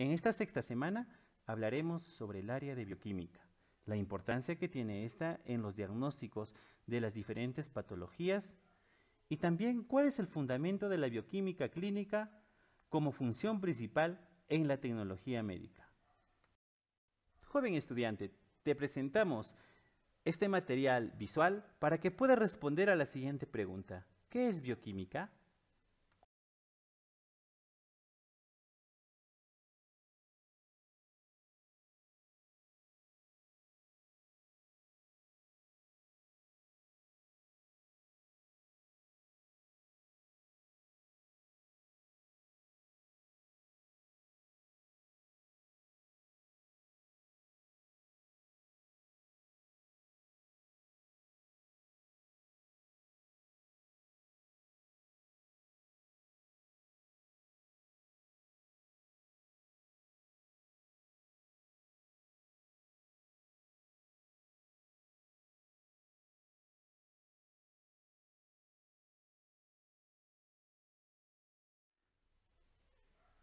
En esta sexta semana hablaremos sobre el área de bioquímica, la importancia que tiene esta en los diagnósticos de las diferentes patologías y también cuál es el fundamento de la bioquímica clínica como función principal en la tecnología médica. Joven estudiante, te presentamos este material visual para que puedas responder a la siguiente pregunta. ¿Qué es bioquímica?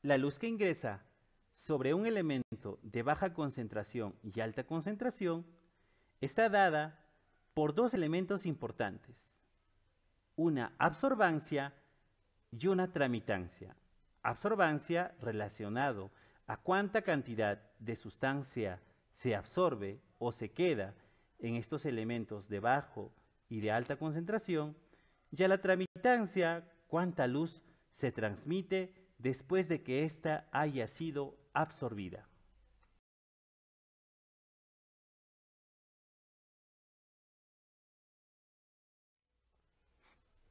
La luz que ingresa sobre un elemento de baja concentración y alta concentración está dada por dos elementos importantes, una absorbancia y una tramitancia. Absorbancia relacionado a cuánta cantidad de sustancia se absorbe o se queda en estos elementos de bajo y de alta concentración, y a la tramitancia cuánta luz se transmite después de que ésta haya sido absorbida.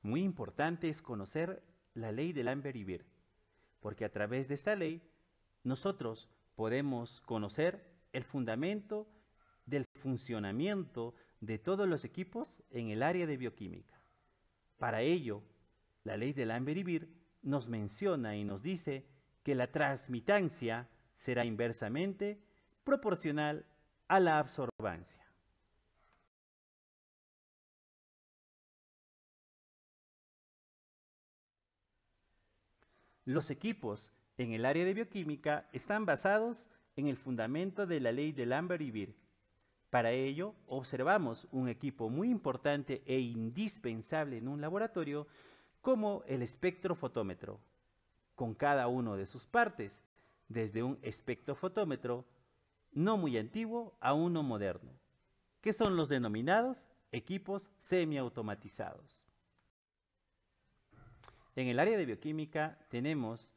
Muy importante es conocer la ley de lambert Vir, porque a través de esta ley nosotros podemos conocer el fundamento del funcionamiento de todos los equipos en el área de bioquímica. Para ello, la ley de lambert Vir nos menciona y nos dice que la transmitancia será inversamente proporcional a la absorbancia. Los equipos en el área de bioquímica están basados en el fundamento de la ley de Lambert y Beer. Para ello, observamos un equipo muy importante e indispensable en un laboratorio como el espectrofotómetro, con cada uno de sus partes, desde un espectrofotómetro no muy antiguo a uno moderno, que son los denominados equipos semiautomatizados. En el área de bioquímica tenemos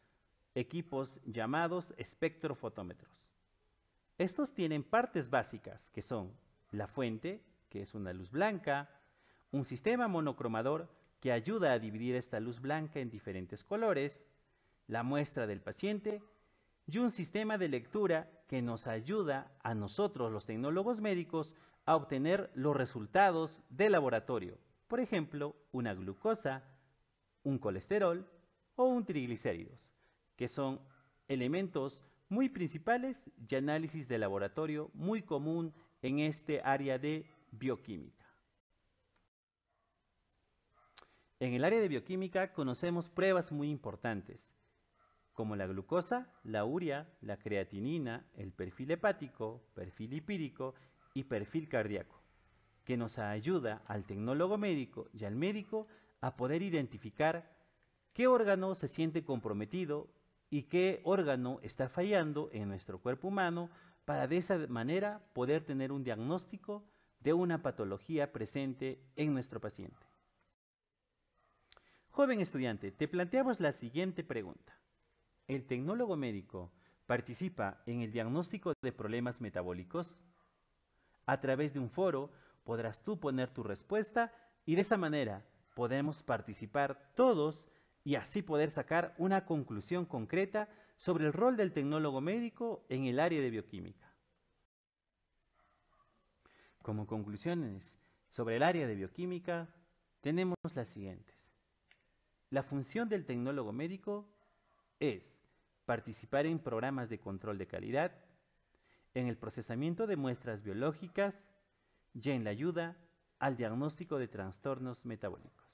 equipos llamados espectrofotómetros. Estos tienen partes básicas que son la fuente, que es una luz blanca, un sistema monocromador que ayuda a dividir esta luz blanca en diferentes colores, la muestra del paciente y un sistema de lectura que nos ayuda a nosotros los tecnólogos médicos a obtener los resultados de laboratorio, por ejemplo, una glucosa, un colesterol o un triglicéridos, que son elementos muy principales y análisis de laboratorio muy común en este área de bioquímica. En el área de bioquímica conocemos pruebas muy importantes, como la glucosa, la urea, la creatinina, el perfil hepático, perfil lipídico y perfil cardíaco, que nos ayuda al tecnólogo médico y al médico a poder identificar qué órgano se siente comprometido y qué órgano está fallando en nuestro cuerpo humano para de esa manera poder tener un diagnóstico de una patología presente en nuestro paciente. Joven estudiante, te planteamos la siguiente pregunta. ¿El tecnólogo médico participa en el diagnóstico de problemas metabólicos? A través de un foro podrás tú poner tu respuesta y de esa manera podemos participar todos y así poder sacar una conclusión concreta sobre el rol del tecnólogo médico en el área de bioquímica. Como conclusiones sobre el área de bioquímica, tenemos las siguientes. La función del tecnólogo médico es participar en programas de control de calidad, en el procesamiento de muestras biológicas y en la ayuda al diagnóstico de trastornos metabólicos.